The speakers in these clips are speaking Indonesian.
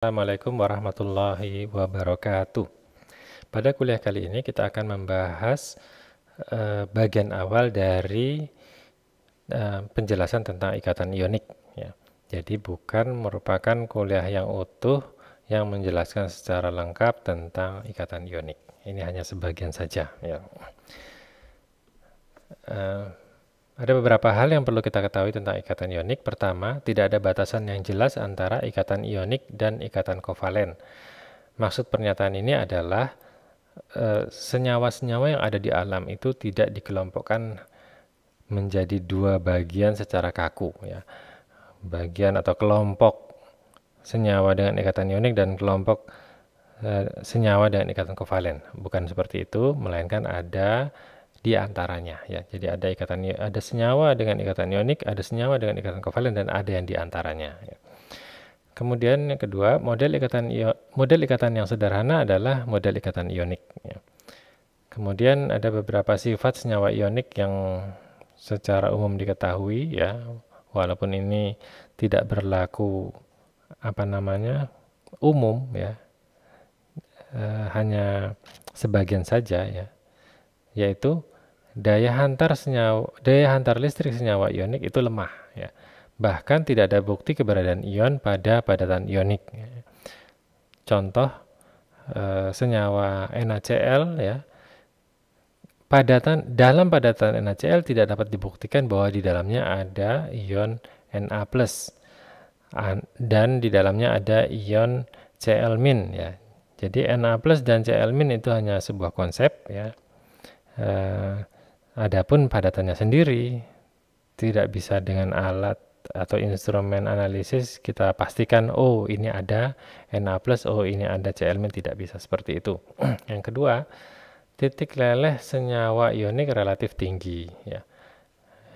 Assalamualaikum warahmatullahi wabarakatuh. Pada kuliah kali ini kita akan membahas uh, bagian awal dari uh, penjelasan tentang ikatan ionik. Ya. Jadi bukan merupakan kuliah yang utuh yang menjelaskan secara lengkap tentang ikatan ionik. Ini hanya sebagian saja. Ya. Uh, ada beberapa hal yang perlu kita ketahui tentang ikatan ionik. Pertama, tidak ada batasan yang jelas antara ikatan ionik dan ikatan kovalen. Maksud pernyataan ini adalah eh, senyawa-senyawa yang ada di alam itu tidak dikelompokkan menjadi dua bagian secara kaku ya. Bagian atau kelompok senyawa dengan ikatan ionik dan kelompok eh, senyawa dengan ikatan kovalen. Bukan seperti itu, melainkan ada di antaranya ya. Jadi ada ikatan ada senyawa dengan ikatan ionik, ada senyawa dengan ikatan kovalen dan ada yang di antaranya. Ya. Kemudian yang kedua, model ikatan model ikatan yang sederhana adalah model ikatan ionik. Ya. Kemudian ada beberapa sifat senyawa ionik yang secara umum diketahui ya, walaupun ini tidak berlaku apa namanya umum ya, e, hanya sebagian saja ya, yaitu daya hantar senyawa daya hantar listrik senyawa ionik itu lemah ya. Bahkan tidak ada bukti keberadaan ion pada padatan ionik. Ya. Contoh eh, senyawa NaCl ya. Padatan dalam padatan NaCl tidak dapat dibuktikan bahwa di dalamnya ada ion Na+ dan di dalamnya ada ion Cl- ya. Jadi Na+ dan Cl- itu hanya sebuah konsep ya. Eh, Adapun padatannya sendiri tidak bisa dengan alat atau instrumen analisis kita pastikan oh ini ada Na plus oh ini ada Cl tidak bisa seperti itu. Yang kedua, titik leleh senyawa ionik relatif tinggi ya.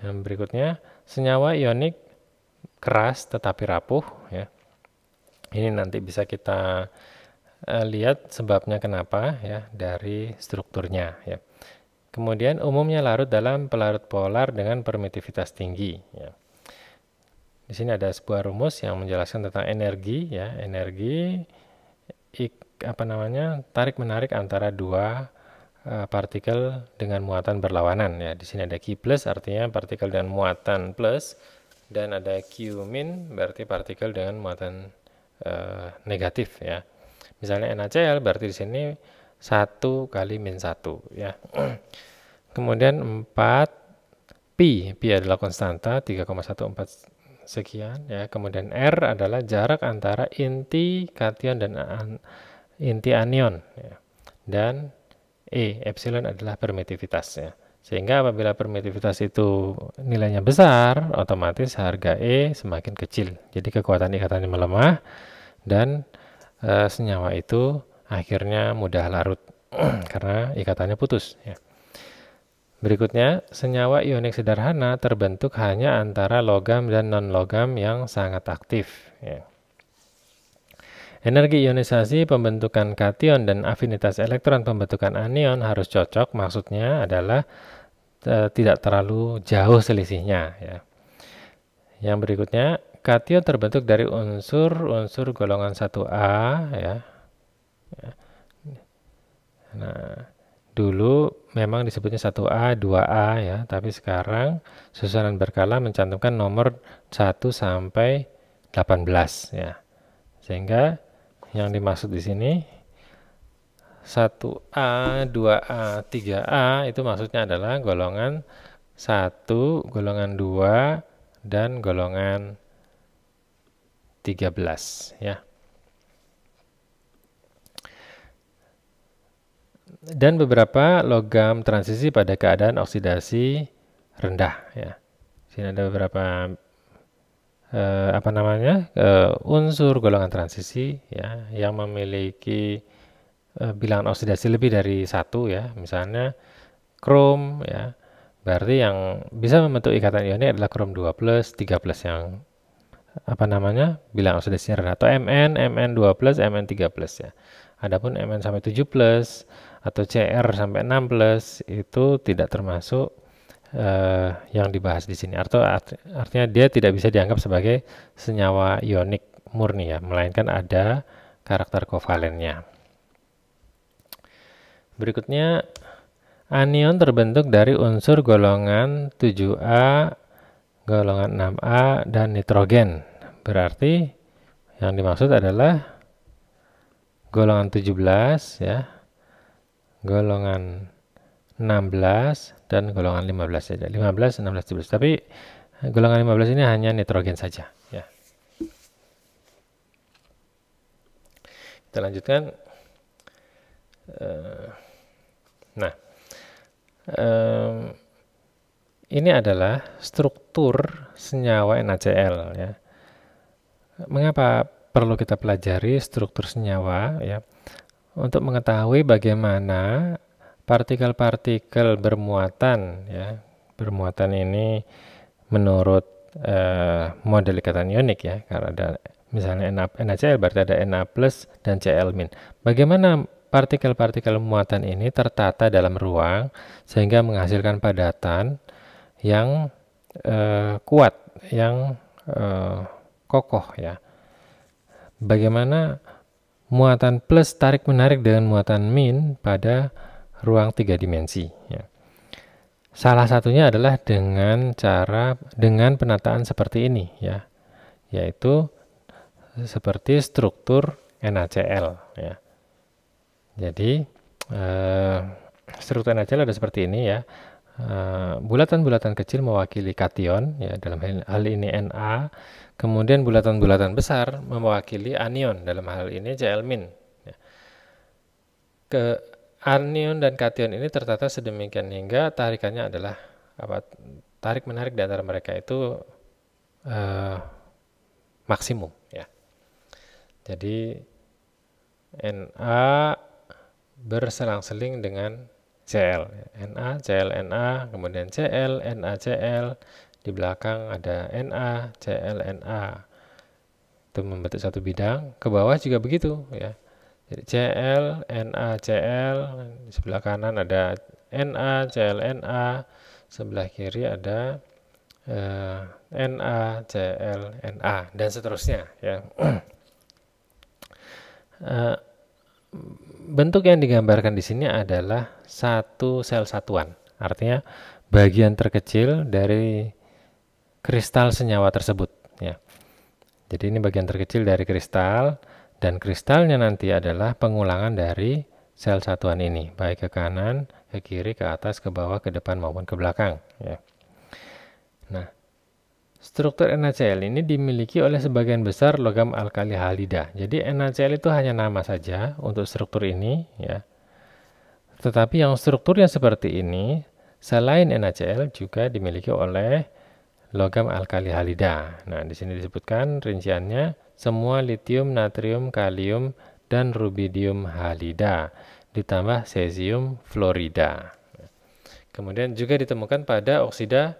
Yang berikutnya, senyawa ionik keras tetapi rapuh ya. Ini nanti bisa kita uh, lihat sebabnya kenapa ya dari strukturnya ya. Kemudian umumnya larut dalam pelarut polar dengan permitivitas tinggi. Ya. Di sini ada sebuah rumus yang menjelaskan tentang energi, ya energi ik, apa namanya tarik menarik antara dua uh, partikel dengan muatan berlawanan. Ya di sini ada Q plus artinya partikel dengan muatan plus dan ada Q min berarti partikel dengan muatan uh, negatif. Ya misalnya NaCl berarti di sini 1 kali min 1 ya. Kemudian 4 pi, pi adalah konstanta 3,14 sekian ya. Kemudian R adalah jarak antara inti kation dan an, inti anion ya. Dan E epsilon adalah permitivitas ya. Sehingga apabila permitivitas itu nilainya besar, otomatis harga E semakin kecil. Jadi kekuatan ikatannya melemah dan e, senyawa itu akhirnya mudah larut karena ikatannya putus. Ya. Berikutnya, senyawa ionik sederhana terbentuk hanya antara logam dan non-logam yang sangat aktif. Ya. Energi ionisasi pembentukan kation dan afinitas elektron pembentukan anion harus cocok, maksudnya adalah e, tidak terlalu jauh selisihnya. Ya. Yang berikutnya, kation terbentuk dari unsur-unsur golongan 1A, ya, Ya. Nah, dulu memang disebutnya 1A, 2A ya, tapi sekarang susunan berkala mencantumkan nomor 1 sampai 18 ya. Sehingga yang dimaksud di sini 1A, 2A, 3A itu maksudnya adalah golongan 1, golongan 2 dan golongan 13 ya. dan beberapa logam transisi pada keadaan oksidasi rendah ya. Sini ada beberapa eh, apa namanya? Eh, unsur golongan transisi ya yang memiliki eh, bilangan oksidasi lebih dari satu ya. Misalnya krom ya. Berarti yang bisa membentuk ikatan ionik adalah krom 2+, plus, 3+ plus yang apa namanya bilang oksidasi rendah atau Mn, Mn2+, plus, Mn3+, plus ya. Adapun Mn sampai 7+, atau CR sampai 6 plus itu tidak termasuk uh, yang dibahas di sini. Artu, art, artinya dia tidak bisa dianggap sebagai senyawa ionik murni ya, melainkan ada karakter kovalennya. Berikutnya anion terbentuk dari unsur golongan 7A, golongan 6A dan nitrogen. Berarti yang dimaksud adalah golongan 17 ya golongan 16 dan golongan 15 saja. 15, 16, 17. Tapi eh, golongan 15 ini hanya nitrogen saja, ya. Kita lanjutkan. Eh, nah, ini adalah struktur senyawa NaCl, ya. Mengapa perlu kita pelajari struktur senyawa, ya? untuk mengetahui bagaimana partikel-partikel bermuatan ya bermuatan ini menurut eh, model ikatan unik ya karena ada misalnya Na, NaCl berarti ada Na plus dan Cl min. Bagaimana partikel-partikel muatan ini tertata dalam ruang sehingga menghasilkan padatan yang eh, kuat, yang eh, kokoh ya. Bagaimana muatan plus tarik menarik dengan muatan min pada ruang tiga dimensi. Ya. Salah satunya adalah dengan cara dengan penataan seperti ini, ya, yaitu seperti struktur NaCl. Ya. Jadi eh, struktur NaCl ada seperti ini ya. Eh, bulatan-bulatan uh, kecil mewakili kation ya dalam hal, hal ini Na kemudian bulatan-bulatan besar mewakili anion dalam hal ini Cl min ya. ke anion dan kation ini tertata sedemikian hingga tarikannya adalah apa tarik menarik di antara mereka itu uh, maksimum ya jadi Na berselang-seling dengan CL NA CL NA kemudian CL NA CL di belakang ada NA CL NA itu membentuk satu bidang ke bawah juga begitu ya jadi CL NA CL di sebelah kanan ada NA CL NA sebelah kiri ada eh, NA CL NA dan seterusnya ya uh, bentuk yang digambarkan di sini adalah satu sel satuan. Artinya bagian terkecil dari kristal senyawa tersebut ya. Jadi ini bagian terkecil dari kristal dan kristalnya nanti adalah pengulangan dari sel satuan ini, baik ke kanan, ke kiri, ke atas, ke bawah, ke depan maupun ke belakang ya. Nah, Struktur NaCl ini dimiliki oleh sebagian besar logam alkali halida. Jadi NaCl itu hanya nama saja untuk struktur ini ya. Tetapi yang struktur yang seperti ini selain NaCl juga dimiliki oleh logam alkali halida. Nah, di sini disebutkan rinciannya semua litium, natrium, kalium, dan rubidium halida ditambah cesium florida. Kemudian juga ditemukan pada oksida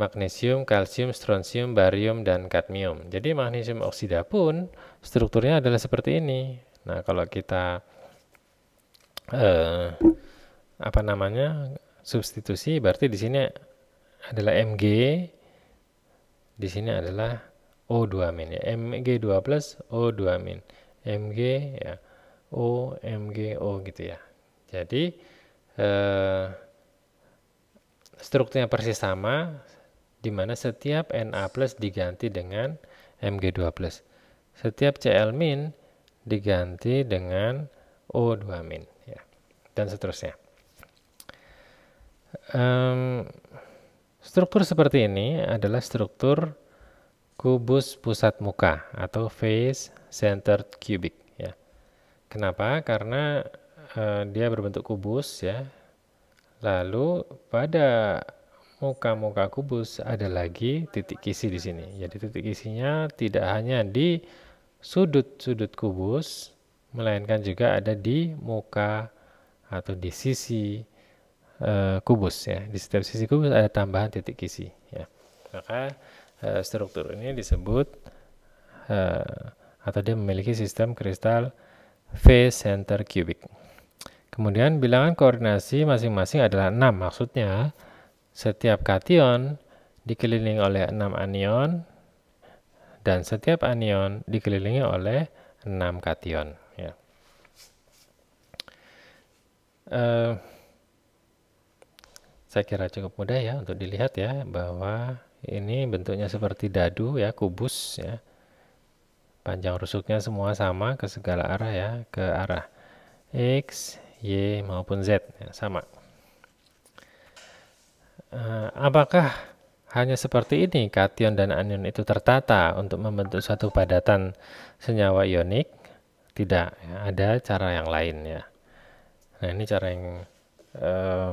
magnesium, kalsium, strontium, barium, dan kadmium. Jadi magnesium oksida pun strukturnya adalah seperti ini. Nah kalau kita eh, apa namanya substitusi, berarti di sini adalah Mg, di sini adalah O2 min ya. Mg2 plus O2 min. Mg ya O, Mg, O gitu ya. Jadi eh, strukturnya persis sama, di mana setiap Na plus diganti dengan Mg2 plus. Setiap Cl min diganti dengan O2 min, ya. dan seterusnya. Um, struktur seperti ini adalah struktur kubus pusat muka atau face centered cubic. Ya. Kenapa? Karena uh, dia berbentuk kubus ya. Lalu pada muka muka kubus ada lagi titik kisi di sini. Jadi titik kisinya tidak hanya di sudut-sudut kubus, melainkan juga ada di muka atau di sisi e, kubus ya. Di setiap sisi kubus ada tambahan titik kisi ya. Maka e, struktur ini disebut e, atau dia memiliki sistem kristal face center cubic. Kemudian bilangan koordinasi masing-masing adalah 6 maksudnya setiap kation dikelilingi oleh 6 anion dan setiap anion dikelilingi oleh 6 kation. Ya. Uh, saya kira cukup mudah ya untuk dilihat ya bahwa ini bentuknya seperti dadu ya kubus ya panjang rusuknya semua sama ke segala arah ya ke arah x y maupun z ya, sama Eh, apakah hanya seperti ini kation dan anion itu tertata untuk membentuk suatu padatan senyawa ionik? Tidak, ya, ada cara yang lain ya. Nah ini cara yang uh,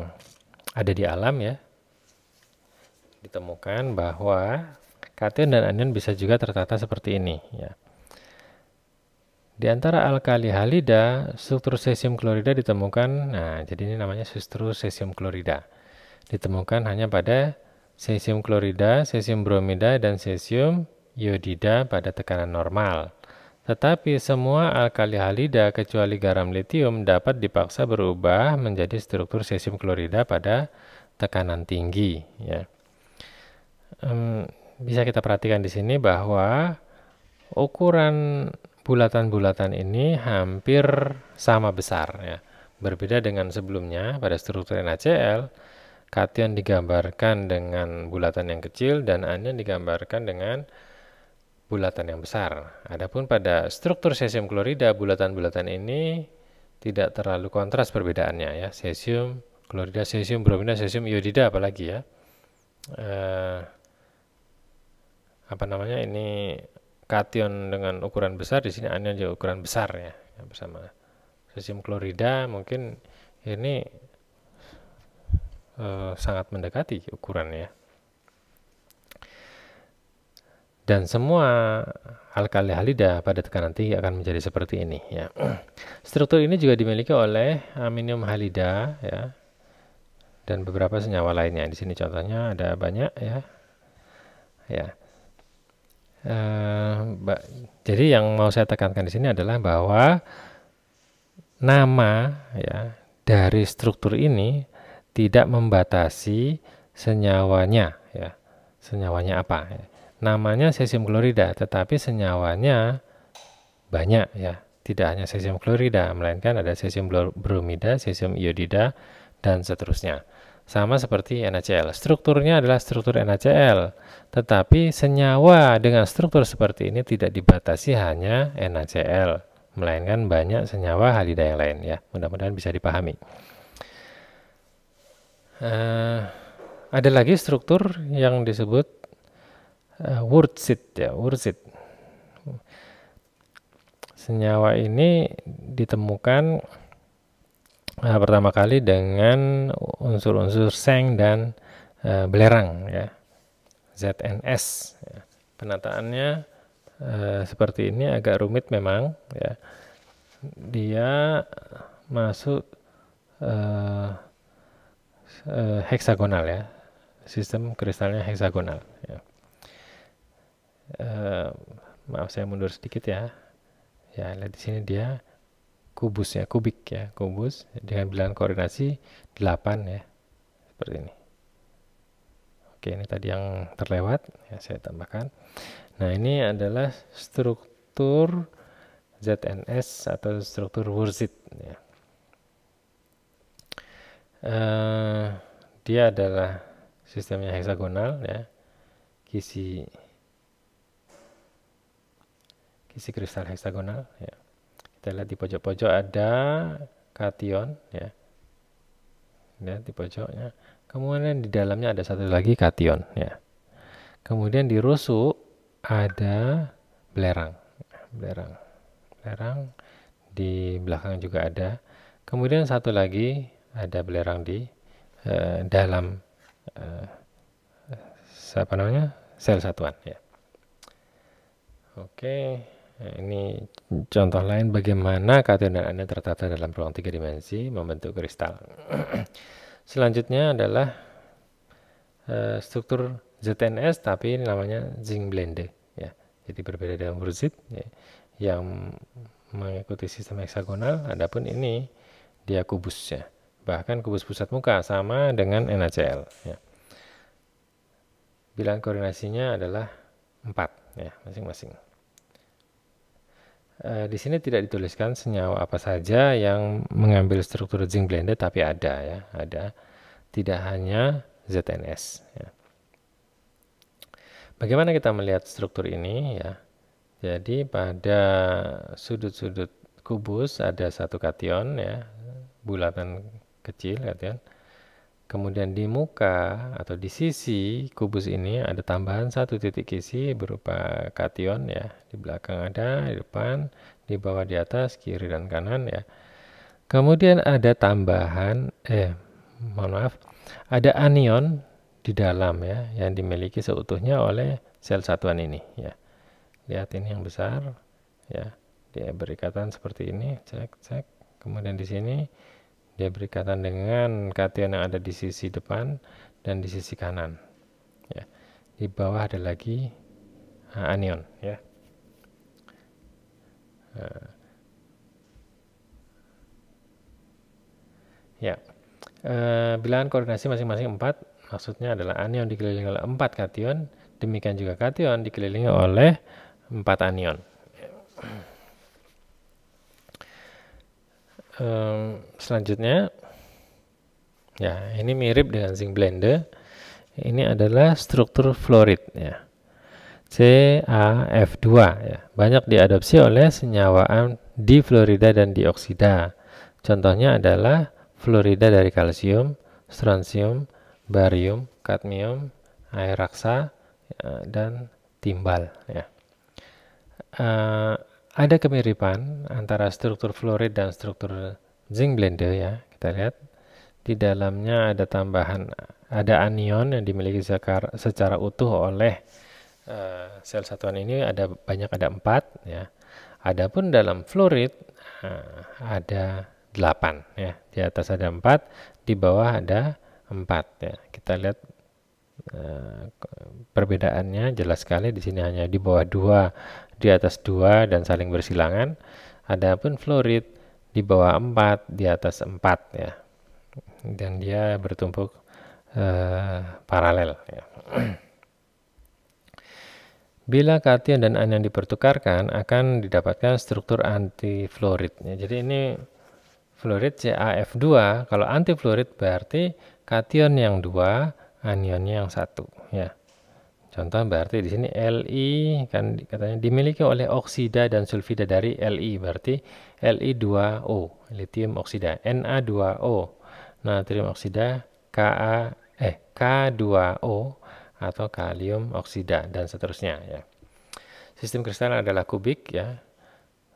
ada di alam ya. Ditemukan bahwa kation dan anion bisa juga tertata seperti ini ya. Di antara alkali halida, struktur sesium klorida ditemukan. Nah, jadi ini namanya struktur sesium klorida ditemukan hanya pada cesium klorida, cesium bromida, dan cesium iodida pada tekanan normal. Tetapi semua alkali halida kecuali garam litium dapat dipaksa berubah menjadi struktur cesium klorida pada tekanan tinggi. Ya. Um, bisa kita perhatikan di sini bahwa ukuran bulatan-bulatan ini hampir sama besar. Ya. Berbeda dengan sebelumnya pada struktur NaCl, katian digambarkan dengan bulatan yang kecil dan anion digambarkan dengan bulatan yang besar. Adapun pada struktur cesium klorida, bulatan-bulatan ini tidak terlalu kontras perbedaannya ya. Cesium klorida, cesium bromida, cesium iodida apalagi ya. Eh, apa namanya ini kation dengan ukuran besar di sini anion juga ukuran besar ya, ya bersama. Cesium klorida mungkin ini Eh, sangat mendekati ukurannya. Dan semua alkali halida pada tekanan tinggi akan menjadi seperti ini. Ya. Struktur ini juga dimiliki oleh aminium halida ya, dan beberapa senyawa lainnya. Di sini contohnya ada banyak ya. Ya. E, jadi yang mau saya tekankan di sini adalah bahwa nama ya dari struktur ini tidak membatasi senyawanya ya senyawanya apa namanya sesium klorida tetapi senyawanya banyak ya tidak hanya sesium klorida melainkan ada sesium bromida sesium iodida dan seterusnya sama seperti NaCl. Strukturnya adalah struktur NaCl, tetapi senyawa dengan struktur seperti ini tidak dibatasi hanya NaCl, melainkan banyak senyawa halida yang lain ya. Mudah-mudahan bisa dipahami. Uh, ada lagi struktur yang disebut uh, wurtzit ya, wurtzit. Senyawa ini ditemukan uh, pertama kali dengan unsur-unsur seng dan uh, belerang ya. ZNS Penataannya uh, seperti ini agak rumit memang ya. Dia masuk uh, uh, heksagonal ya sistem kristalnya heksagonal ya. uh, maaf saya mundur sedikit ya ya lihat di sini dia kubusnya kubik ya kubus dengan bilangan koordinasi 8 ya seperti ini oke ini tadi yang terlewat ya saya tambahkan nah ini adalah struktur ZNS atau struktur wurzit ya. Eh, dia adalah sistemnya heksagonal ya kisi kisi kristal heksagonal ya kita lihat di pojok-pojok ada kation ya lihat di pojoknya kemudian di dalamnya ada satu lagi kation ya kemudian di rusuk ada belerang ya, belerang belerang di belakang juga ada kemudian satu lagi ada belerang di uh, dalam uh, apa namanya sel satuan ya. Oke, ini contoh lain bagaimana kation dan anion tertata dalam ruang tiga dimensi membentuk kristal. Selanjutnya adalah uh, struktur ZNS tapi ini namanya zinc blende ya. Jadi berbeda dengan burzit ya, yang mengikuti sistem heksagonal. Adapun ini dia kubus ya bahkan kubus pusat muka sama dengan NaCl. Ya. Bilangan koordinasinya adalah 4 ya masing-masing. E, di sini tidak dituliskan senyawa apa saja yang mengambil struktur zinc blended tapi ada ya, ada. Tidak hanya ZNS ya. Bagaimana kita melihat struktur ini ya? Jadi pada sudut-sudut kubus ada satu kation ya, bulatan kecil lihat ya, kan kemudian di muka atau di sisi kubus ini ada tambahan satu titik kisi berupa kation ya di belakang ada di depan di bawah di atas kiri dan kanan ya kemudian ada tambahan eh mohon maaf ada anion di dalam ya yang dimiliki seutuhnya oleh sel satuan ini ya lihat ini yang besar ya dia berikatan seperti ini cek cek kemudian di sini dia berikatan dengan kation yang ada di sisi depan dan di sisi kanan ya di bawah ada lagi ah, anion ya ah. ya uh, bilangan koordinasi masing-masing 4 maksudnya adalah anion dikelilingi oleh empat kation demikian juga kation dikelilingi oleh empat anion um, selanjutnya ya ini mirip dengan zinc blender ini adalah struktur fluorid ya CaF2 ya banyak diadopsi oleh senyawaan di fluorida dan dioksida contohnya adalah fluorida dari kalsium strontium barium kadmium air raksa ya, dan timbal ya uh, ada kemiripan antara struktur fluorid dan struktur zinc blender ya. Kita lihat di dalamnya ada tambahan ada anion yang dimiliki secara utuh oleh uh, sel satuan ini ada banyak ada empat ya. Adapun dalam fluorid uh, eh, ada 8 ya. Di atas ada empat, di bawah ada empat ya. Kita lihat uh, perbedaannya jelas sekali di sini hanya di bawah dua di atas 2 dan saling bersilangan. Adapun fluorit di bawah 4, di atas 4 ya. Dan dia bertumpuk eh, paralel ya. Bila kation dan anion dipertukarkan akan didapatkan struktur antifluorid. Ya, jadi ini fluorid CaF2. Kalau antifluorid berarti kation yang dua, anionnya yang satu. Ya. Contoh berarti di sini Li kan katanya dimiliki oleh oksida dan sulfida dari Li berarti Li2O, litium oksida, Na2O, natrium oksida, Ka eh K2O atau kalium oksida dan seterusnya ya. Sistem kristal adalah kubik ya.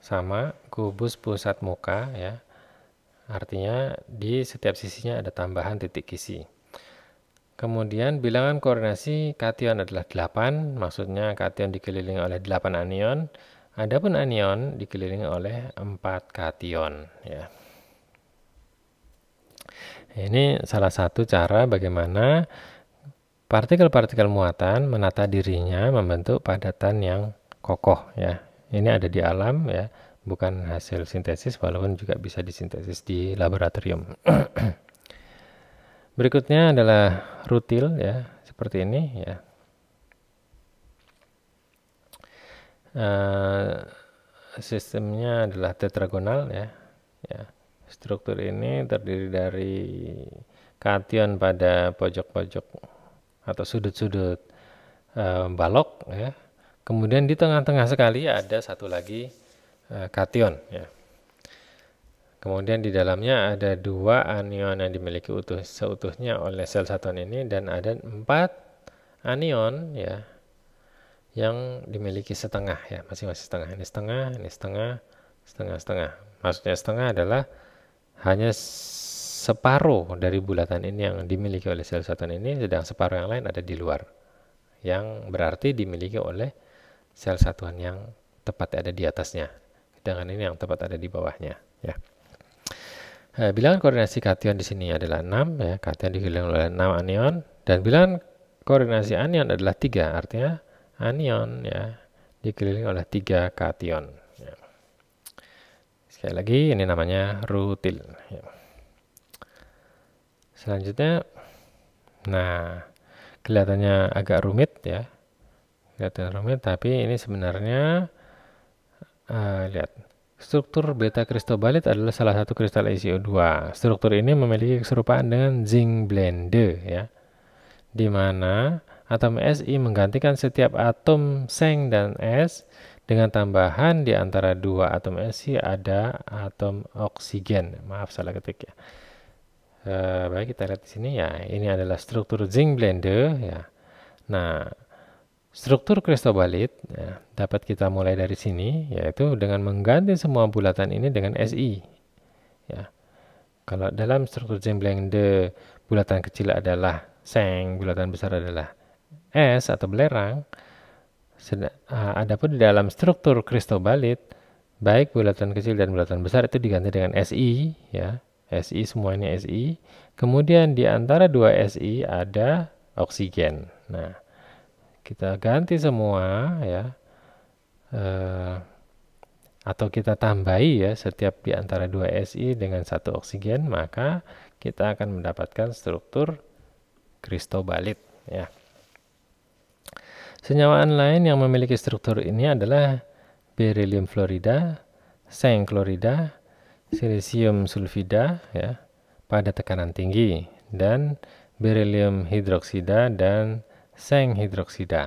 Sama kubus pusat muka ya. Artinya di setiap sisinya ada tambahan titik kisi. Kemudian bilangan koordinasi kation adalah 8, maksudnya kation dikelilingi oleh 8 anion, adapun anion dikelilingi oleh 4 kation ya. Ini salah satu cara bagaimana partikel-partikel muatan menata dirinya membentuk padatan yang kokoh ya. Ini ada di alam ya, bukan hasil sintesis walaupun juga bisa disintesis di laboratorium. Berikutnya adalah rutil ya, seperti ini ya. Uh, sistemnya adalah tetragonal ya. ya. Struktur ini terdiri dari kation pada pojok-pojok atau sudut-sudut uh, balok ya. Kemudian di tengah-tengah sekali ada satu lagi uh, kation ya. Kemudian di dalamnya ada dua anion yang dimiliki utuh, seutuhnya oleh sel satuan ini dan ada empat anion ya yang dimiliki setengah ya masing-masing setengah ini setengah ini setengah setengah setengah maksudnya setengah adalah hanya separuh dari bulatan ini yang dimiliki oleh sel satuan ini sedang separuh yang lain ada di luar yang berarti dimiliki oleh sel satuan yang tepat ada di atasnya sedangkan ini yang tepat ada di bawahnya ya Eh, bilangan koordinasi kation di sini adalah 6 ya, kation dihilang oleh 6 anion dan bilangan koordinasi anion adalah 3, artinya anion ya dikelilingi oleh 3 kation. Ya. Sekali lagi ini namanya rutil. Ya. Selanjutnya, nah kelihatannya agak rumit ya, kelihatan rumit tapi ini sebenarnya uh, lihat Struktur beta kristobalit adalah salah satu kristal SiO2. Struktur ini memiliki keserupaan dengan zinc blende ya. Di mana atom Si menggantikan setiap atom seng dan S dengan tambahan di antara dua atom Si ada atom oksigen. Maaf salah ketik ya. E, baik kita lihat di sini ya. Ini adalah struktur zinc blende ya. Nah, Struktur kristobalit ya, dapat kita mulai dari sini, yaitu dengan mengganti semua bulatan ini dengan SI. Ya. Kalau dalam struktur jembleng de bulatan kecil adalah seng, bulatan besar adalah S atau belerang. Adapun di dalam struktur kristobalit, baik bulatan kecil dan bulatan besar itu diganti dengan SI, ya. SI semuanya SI. Kemudian di antara dua SI ada oksigen. Nah, kita ganti semua ya eh, atau kita tambahi ya setiap di antara dua SI dengan satu oksigen maka kita akan mendapatkan struktur kristobalit ya. Senyawaan lain yang memiliki struktur ini adalah beryllium florida, seng klorida, silisium sulfida ya pada tekanan tinggi dan beryllium hidroksida dan Seng Ya.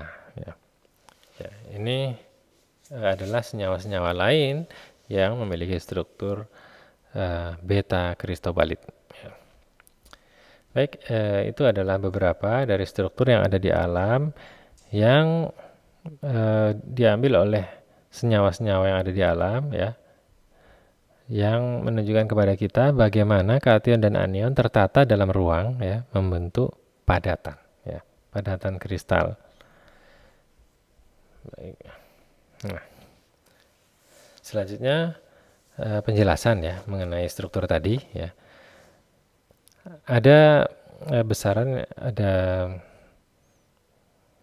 Ya, ini eh, adalah senyawa-senyawa lain yang memiliki struktur uh, beta kristobalit. Ya. Baik, uh, itu adalah beberapa dari struktur yang ada di alam yang uh, diambil oleh senyawa-senyawa yang ada di alam, ya, yang menunjukkan kepada kita bagaimana kation dan anion tertata dalam ruang, ya, membentuk padatan padatan kristal. Baik. Nah. Selanjutnya eh, penjelasan ya mengenai struktur tadi ya. Ada eh, besaran ada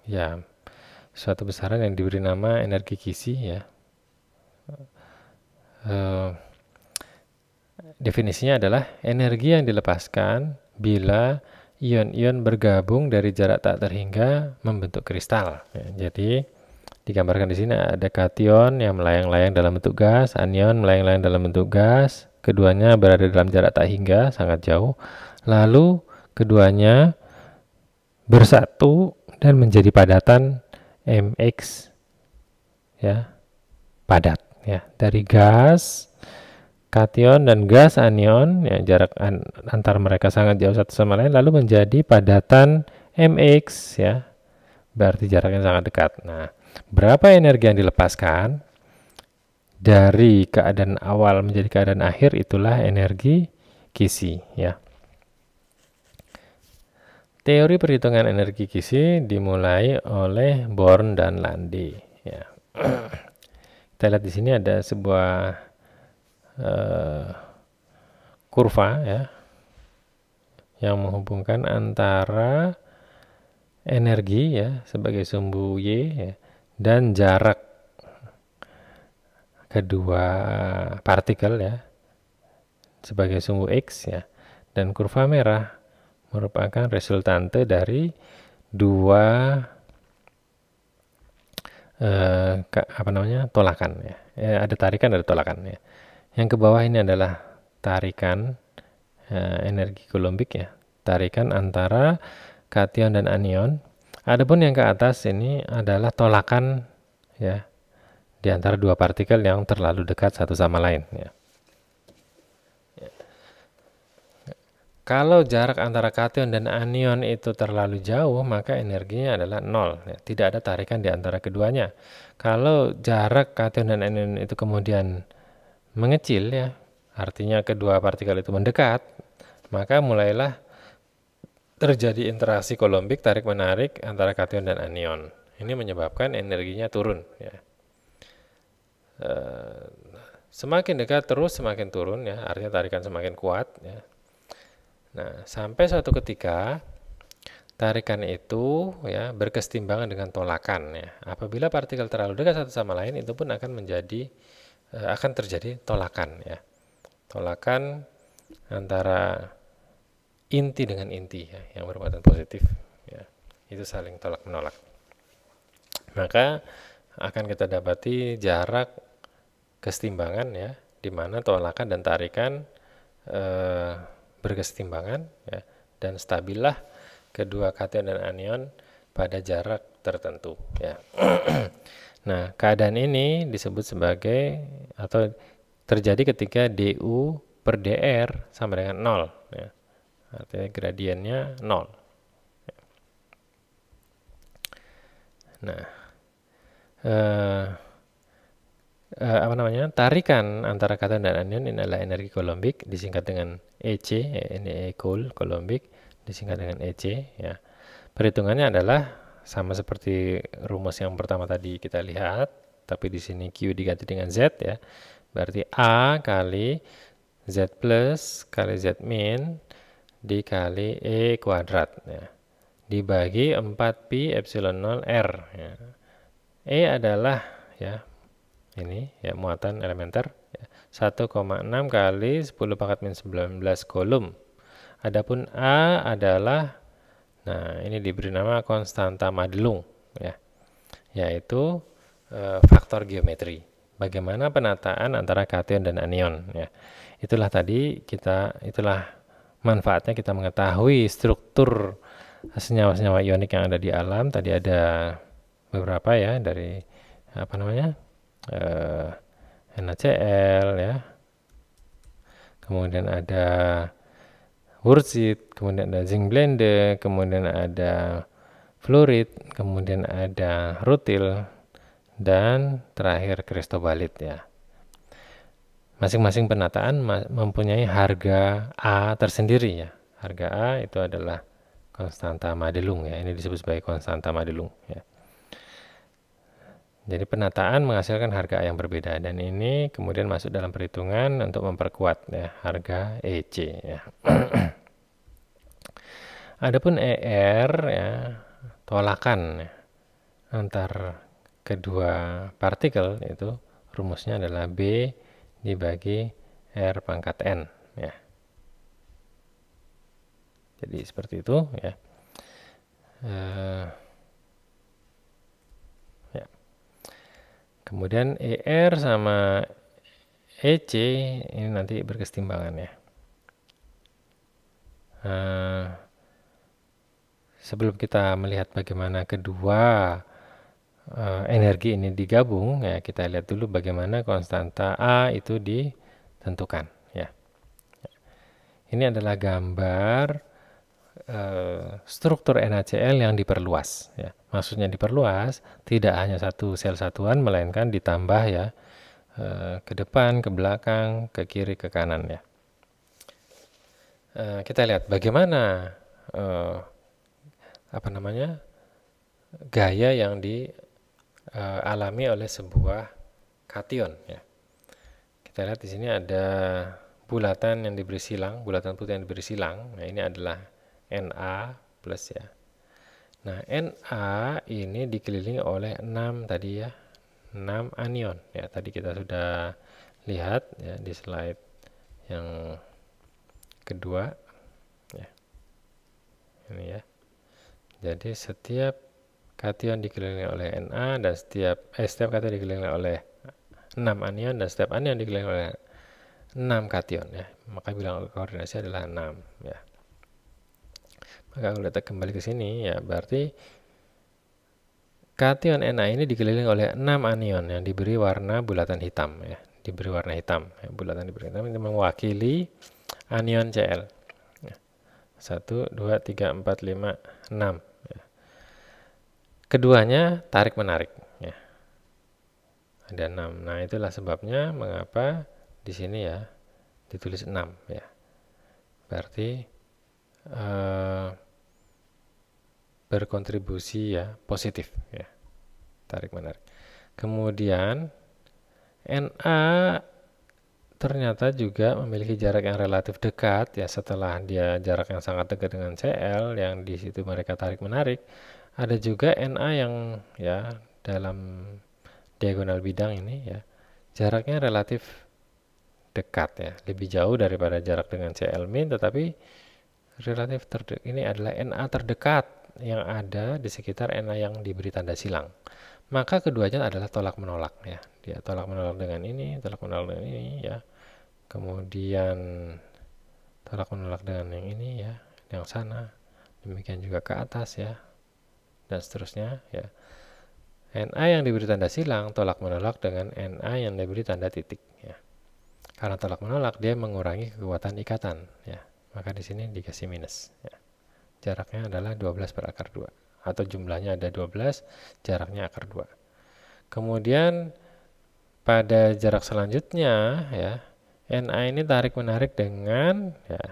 ya suatu besaran yang diberi nama energi kisi ya. Eh, definisinya adalah energi yang dilepaskan bila ion-ion bergabung dari jarak tak terhingga membentuk kristal. Ya, jadi digambarkan di sini ada kation yang melayang-layang dalam bentuk gas, anion melayang-layang dalam bentuk gas, keduanya berada dalam jarak tak hingga sangat jauh. Lalu keduanya bersatu dan menjadi padatan MX ya padat ya dari gas kation dan gas anion ya jarak an antar mereka sangat jauh satu sama lain lalu menjadi padatan Mx ya berarti jaraknya sangat dekat. Nah, berapa energi yang dilepaskan dari keadaan awal menjadi keadaan akhir itulah energi kisi ya. Teori perhitungan energi kisi dimulai oleh Born dan Landi ya. Kita lihat di sini ada sebuah uh, kurva ya yang menghubungkan antara energi ya sebagai sumbu y ya, dan jarak kedua partikel ya sebagai sumbu x ya dan kurva merah merupakan resultante dari dua eh, apa namanya tolakan ya eh, ada tarikan ada tolakan ya yang ke bawah ini adalah tarikan eh, energi kolombik ya, tarikan antara kation dan anion. Adapun yang ke atas ini adalah tolakan ya di antara dua partikel yang terlalu dekat satu sama lain ya. Ya. Kalau jarak antara kation dan anion itu terlalu jauh, maka energinya adalah nol. Ya. Tidak ada tarikan di antara keduanya. Kalau jarak kation dan anion itu kemudian mengecil ya, artinya kedua partikel itu mendekat, maka mulailah terjadi interaksi kolombik tarik-menarik antara kation dan anion. Ini menyebabkan energinya turun ya. Eh, semakin dekat terus semakin turun ya, artinya tarikan semakin kuat ya. Nah, sampai suatu ketika tarikan itu ya berkesetimbangan dengan tolakan ya. Apabila partikel terlalu dekat satu sama lain itu pun akan menjadi Eh, akan terjadi tolakan ya tolakan antara inti dengan inti ya, yang bermuatan positif ya itu saling tolak menolak maka akan kita dapati jarak kesetimbangan ya di mana tolakan dan tarikan e, berkesetimbangan ya, dan stabilah kedua kation dan anion pada jarak tertentu ya. nah, keadaan ini disebut sebagai atau terjadi ketika DU per DR sama dengan 0 ya. Artinya gradiennya 0. Nah, eh, eh, apa namanya? Tarikan antara katan dan anion ini adalah energi kolombik disingkat dengan EC, ini E, e, e kolombik disingkat dengan EC ya. Perhitungannya adalah sama seperti rumus yang pertama tadi kita lihat, tapi di sini Q diganti dengan Z ya. Berarti A kali Z plus kali Z min dikali E kuadrat ya. Dibagi 4pi epsilon 0 R ya. E adalah ya ini ya muatan elementer ya, 1,6 kali 10 pangkat min 19 kolom. Adapun A adalah Nah, ini diberi nama konstanta Madelung ya. Yaitu e, faktor geometri. Bagaimana penataan antara kation dan anion ya. Itulah tadi kita itulah manfaatnya kita mengetahui struktur senyawa-senyawa ionik yang ada di alam. Tadi ada beberapa ya dari apa namanya? E, eh, NaCl ya. Kemudian ada Wurzit, kemudian ada zinc blender, kemudian ada fluorit, kemudian ada rutil, dan terakhir kristobalit ya. Masing-masing penataan mempunyai harga A tersendiri ya. Harga A itu adalah konstanta Madelung ya. Ini disebut sebagai konstanta Madelung ya. Jadi penataan menghasilkan harga yang berbeda dan ini kemudian masuk dalam perhitungan untuk memperkuat ya harga EC ya. Adapun ER ya tolakan ya, antar kedua partikel itu rumusnya adalah B dibagi R pangkat N ya. Jadi seperti itu ya. Uh, Kemudian ER sama EC ini nanti berkesetimbangan ya. Uh, sebelum kita melihat bagaimana kedua uh, energi ini digabung, ya kita lihat dulu bagaimana konstanta A itu ditentukan. Ya, ini adalah gambar uh, struktur NaCl yang diperluas. Ya. Maksudnya diperluas tidak hanya satu sel satuan melainkan ditambah ya eh, ke depan, ke belakang, ke kiri, ke kanan ya. Eh, kita lihat bagaimana eh, apa namanya gaya yang dialami oleh sebuah kation ya. Kita lihat di sini ada bulatan yang diberi silang, bulatan putih yang diberi silang. Nah, ini adalah Na plus ya. Nah, Na ini dikelilingi oleh 6 tadi ya. 6 anion. Ya, tadi kita sudah lihat ya di slide yang kedua. Ya. Ini ya. Jadi setiap kation dikelilingi oleh Na dan setiap eh, setiap kation dikelilingi oleh 6 anion dan setiap anion dikelilingi oleh 6 kation ya. Maka bilang koordinasi adalah 6 ya. Maka kalau kita kembali ke sini ya berarti kation Na ini dikelilingi oleh enam anion yang diberi warna bulatan hitam ya, diberi warna hitam. Ya, bulatan diberi hitam itu mewakili anion Cl. Ya. satu dua tiga empat lima enam ya. Keduanya tarik-menarik ya. Ada enam Nah, itulah sebabnya mengapa di sini ya ditulis enam ya. Berarti Eh, berkontribusi ya positif ya tarik menarik kemudian NA ternyata juga memiliki jarak yang relatif dekat ya setelah dia jarak yang sangat dekat dengan CL yang di situ mereka tarik menarik ada juga NA yang ya dalam diagonal bidang ini ya jaraknya relatif dekat ya lebih jauh daripada jarak dengan CL min tetapi relatif terdekat ini adalah NA terdekat yang ada di sekitar NA yang diberi tanda silang. Maka keduanya adalah tolak menolak ya. Dia tolak menolak dengan ini, tolak menolak dengan ini ya. Kemudian tolak menolak dengan yang ini ya, yang sana. Demikian juga ke atas ya. Dan seterusnya ya. NA yang diberi tanda silang tolak menolak dengan NA yang diberi tanda titik ya. Karena tolak menolak dia mengurangi kekuatan ikatan ya maka di sini dikasih minus. Ya. Jaraknya adalah 12 per akar 2, atau jumlahnya ada 12, jaraknya akar 2. Kemudian pada jarak selanjutnya, ya, NA ini tarik-menarik dengan ya,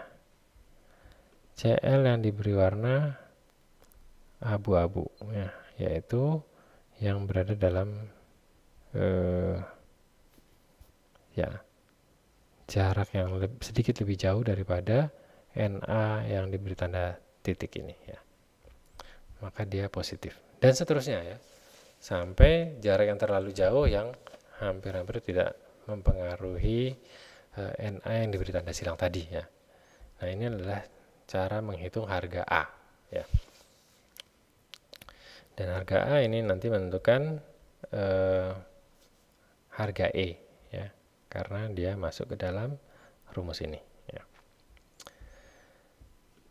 CL yang diberi warna abu-abu, ya, yaitu yang berada dalam eh, ya jarak yang lebih, sedikit lebih jauh daripada NA yang diberi tanda titik ini ya. Maka dia positif. Dan seterusnya ya. Sampai jarak yang terlalu jauh yang hampir-hampir tidak mempengaruhi uh, eh, NA yang diberi tanda silang tadi ya. Nah, ini adalah cara menghitung harga A ya. Dan harga A ini nanti menentukan eh, harga E ya, karena dia masuk ke dalam rumus ini.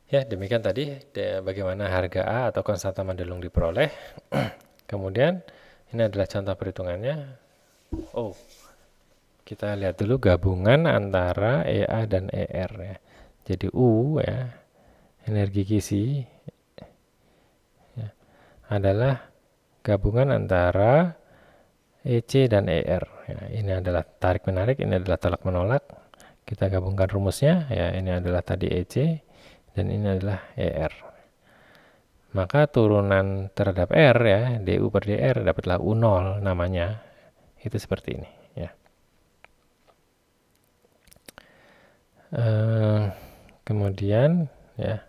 Ya, demikian tadi bagaimana harga A atau konstanta Mandelung diperoleh. Kemudian ini adalah contoh perhitungannya. Oh, kita lihat dulu gabungan antara EA dan ER ya. Jadi U ya, energi kisi ya, adalah gabungan antara EC dan ER. Ya, ini adalah tarik menarik, ini adalah tolak menolak. Kita gabungkan rumusnya ya, ini adalah tadi EC dan ini adalah ER. Maka turunan terhadap R ya, DU per DR dapatlah U0 namanya. Itu seperti ini ya. e, kemudian ya,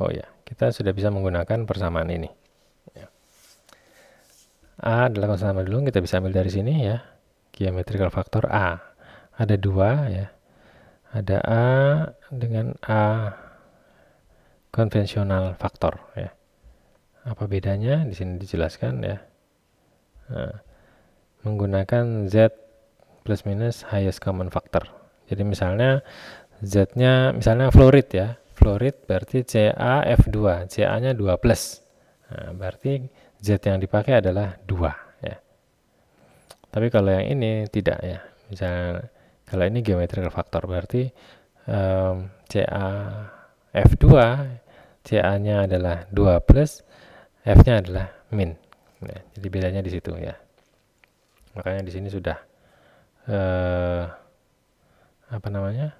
oh ya, kita sudah bisa menggunakan persamaan ini. Ya. A adalah konstan sama dulu, kita bisa ambil dari sini ya. Geometrical factor A. Ada dua ya. Ada A dengan A konvensional faktor ya. Apa bedanya? Di sini dijelaskan ya. Nah, menggunakan Z plus minus highest common factor. Jadi misalnya Z-nya misalnya flow rate ya. Flow rate berarti CaF2, Ca-nya 2 plus. Nah, berarti Z yang dipakai adalah 2 ya. Tapi kalau yang ini tidak ya. Misalnya kalau ini geometrical factor berarti um, ehm, CaF2 CA-nya adalah 2 plus F-nya adalah min. Nah, jadi bedanya di situ ya. Makanya di sini sudah eh, apa namanya?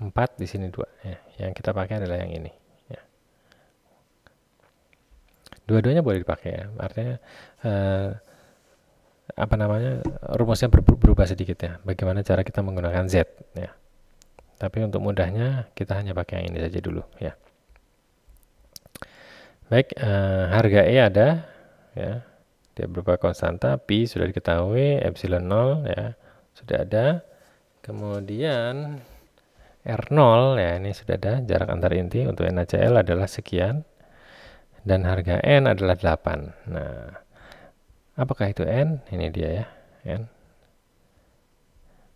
4 di sini 2 ya. Yang kita pakai adalah yang ini ya. Dua-duanya boleh dipakai ya. Artinya eh, apa namanya? rumusnya berubah sedikit ya. Bagaimana cara kita menggunakan Z ya tapi untuk mudahnya kita hanya pakai yang ini saja dulu ya baik uh, harga E ada ya dia berupa konstanta pi sudah diketahui epsilon 0 ya sudah ada kemudian R0 ya ini sudah ada jarak antar inti untuk NaCl adalah sekian dan harga N adalah 8 nah apakah itu N ini dia ya N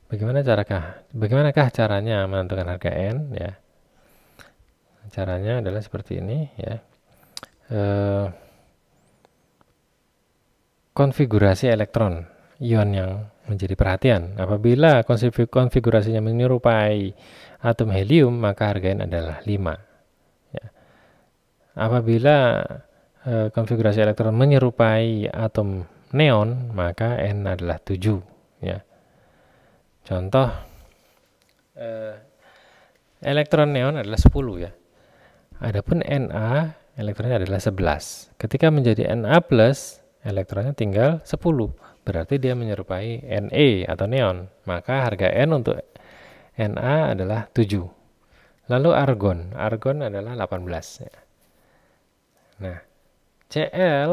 Bagaimana carakah? Bagaimanakah caranya menentukan harga N ya? Caranya adalah seperti ini ya. E, konfigurasi elektron ion yang menjadi perhatian. Apabila konfigurasinya menyerupai atom helium, maka harga N adalah 5. Ya. Apabila e, konfigurasi elektron menyerupai atom neon, maka N adalah 7 ya. Contoh eh, elektron neon adalah 10 ya. Adapun Na elektronnya adalah 11. Ketika menjadi Na+, plus elektronnya tinggal 10. Berarti dia menyerupai Na atau neon. Maka harga N untuk Na adalah 7. Lalu argon, argon adalah 18 ya. Nah, Cl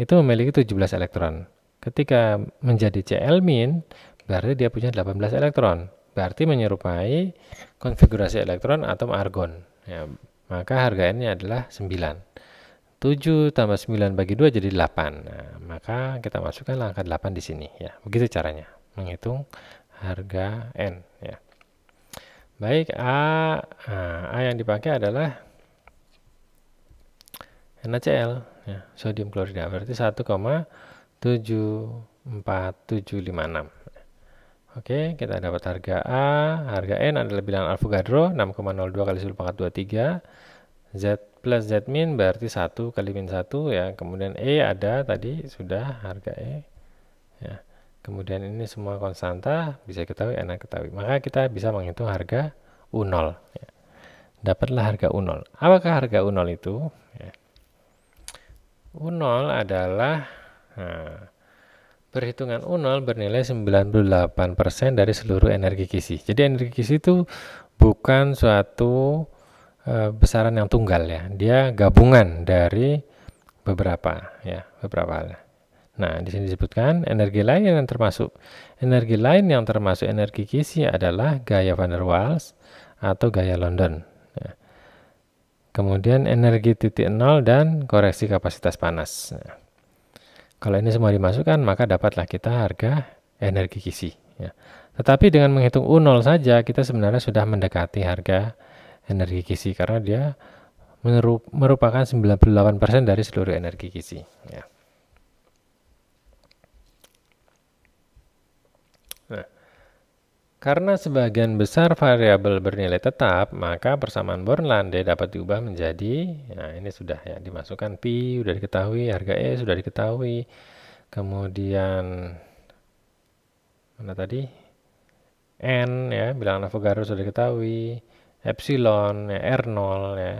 itu memiliki 17 elektron. Ketika menjadi Cl min, Berarti dia punya 18 elektron. Berarti menyerupai konfigurasi elektron atom argon. Ya, maka harga N-nya adalah 9. 7 tambah 9 bagi 2 jadi 8. Nah, maka kita masukkan langkah 8 di sini. Ya, begitu caranya menghitung harga N. Ya. Baik, A, A yang dipakai adalah NaCl, ya, sodium klorida, berarti 1,74756. Oke, kita dapat harga A, harga N adalah bilangan Avogadro 6,02 kali 10 pangkat 23. Z plus Z min berarti 1 kali min 1 ya. Kemudian E ada tadi sudah harga E. Ya. Kemudian ini semua konstanta bisa ketahui, enak ketahui. Maka kita bisa menghitung harga U0. Ya. Dapatlah harga U0. Apakah harga U0 itu? Ya. U0 adalah... Nah, Perhitungan 0 bernilai 98% dari seluruh energi kisi. Jadi energi kisi itu bukan suatu e, besaran yang tunggal ya. Dia gabungan dari beberapa ya, beberapa hal. Nah, di sini disebutkan energi lain yang termasuk energi lain yang termasuk energi kisi adalah gaya van der Waals atau gaya London. Ya. Kemudian energi titik nol dan koreksi kapasitas panas. Nah. Kalau ini semua dimasukkan, maka dapatlah kita harga energi kisi. Ya. Tetapi dengan menghitung U0 saja, kita sebenarnya sudah mendekati harga energi kisi karena dia merupakan 98% dari seluruh energi kisi. Ya. Karena sebagian besar variabel bernilai tetap, maka persamaan Bornlande dapat diubah menjadi, nah ini sudah ya, dimasukkan pi, sudah diketahui, harga E sudah diketahui, kemudian, mana tadi, N ya, bilangan Avogadro sudah diketahui, Epsilon, ya, R0 ya,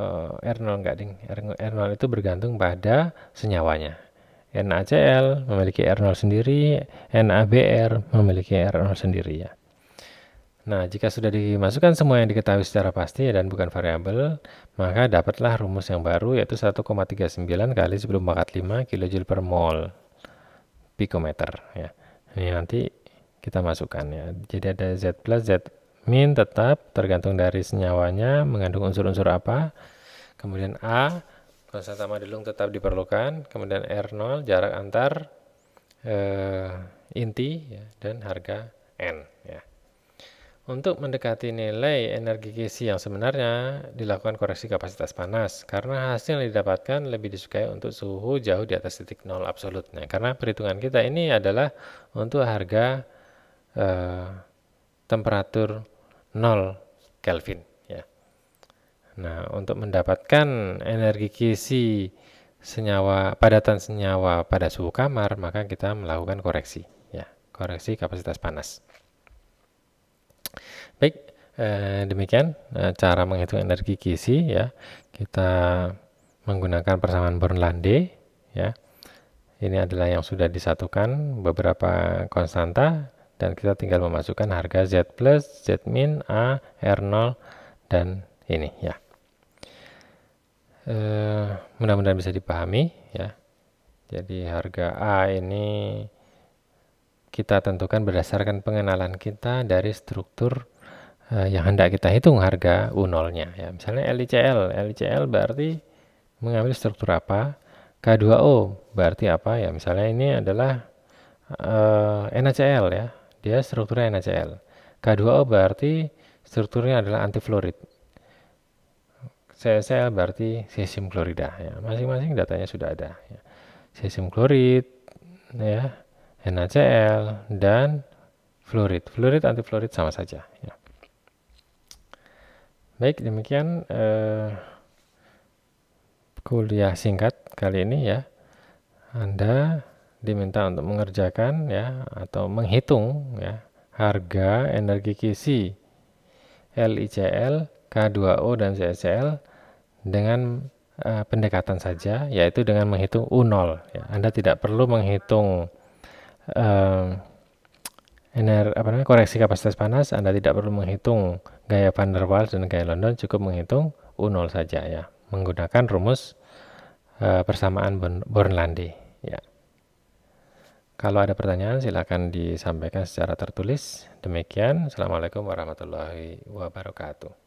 uh, eh, R0 enggak ding, R0 itu bergantung pada senyawanya. NaCl memiliki R0 sendiri, NaBr memiliki R0 sendiri ya. Nah, jika sudah dimasukkan semua yang diketahui secara pasti dan bukan variabel, maka dapatlah rumus yang baru yaitu 1,39 kali 10 pangkat 5 kJ per mol pikometer ya. Ini nanti kita masukkan ya. Jadi ada Z plus Z min tetap tergantung dari senyawanya mengandung unsur-unsur apa. Kemudian A masa sama delung tetap diperlukan, kemudian R0 jarak antar eh, inti ya, dan harga N ya. Untuk mendekati nilai energi kisi yang sebenarnya dilakukan koreksi kapasitas panas karena hasil yang didapatkan lebih disukai untuk suhu jauh di atas titik nol absolut. Nah, karena perhitungan kita ini adalah untuk harga eh, temperatur 0 Kelvin. Nah, untuk mendapatkan energi kisi senyawa padatan senyawa pada suhu kamar, maka kita melakukan koreksi, ya, koreksi kapasitas panas. Baik, eh, demikian eh, cara menghitung energi kisi ya. Kita menggunakan persamaan Born-Lande ya. Ini adalah yang sudah disatukan beberapa konstanta dan kita tinggal memasukkan harga Z plus, Z min, A, R0 dan ini ya eh, mudah-mudahan bisa dipahami ya jadi harga A ini kita tentukan berdasarkan pengenalan kita dari struktur eh, yang hendak kita hitung harga U0-nya ya misalnya LICL LICL berarti mengambil struktur apa K2O berarti apa ya misalnya ini adalah eh, NaCl ya dia strukturnya NaCl K2O berarti strukturnya adalah antiflorid CSL berarti cesium klorida ya. Masing-masing datanya sudah ada ya. Cesium klorid ya, NaCl dan fluorid. Fluorid antifluorid sama saja ya. Baik, demikian eh, kuliah singkat kali ini ya. Anda diminta untuk mengerjakan ya atau menghitung ya harga energi kisi LICL K2O dan CSL dengan uh, pendekatan saja yaitu dengan menghitung U0 ya. Anda tidak perlu menghitung uh, ener apa namanya koreksi kapasitas panas, Anda tidak perlu menghitung gaya van der Waals dan gaya London, cukup menghitung U0 saja ya menggunakan rumus uh, persamaan Bornlandi ya. Kalau ada pertanyaan silakan disampaikan secara tertulis. Demikian, Assalamualaikum warahmatullahi wabarakatuh.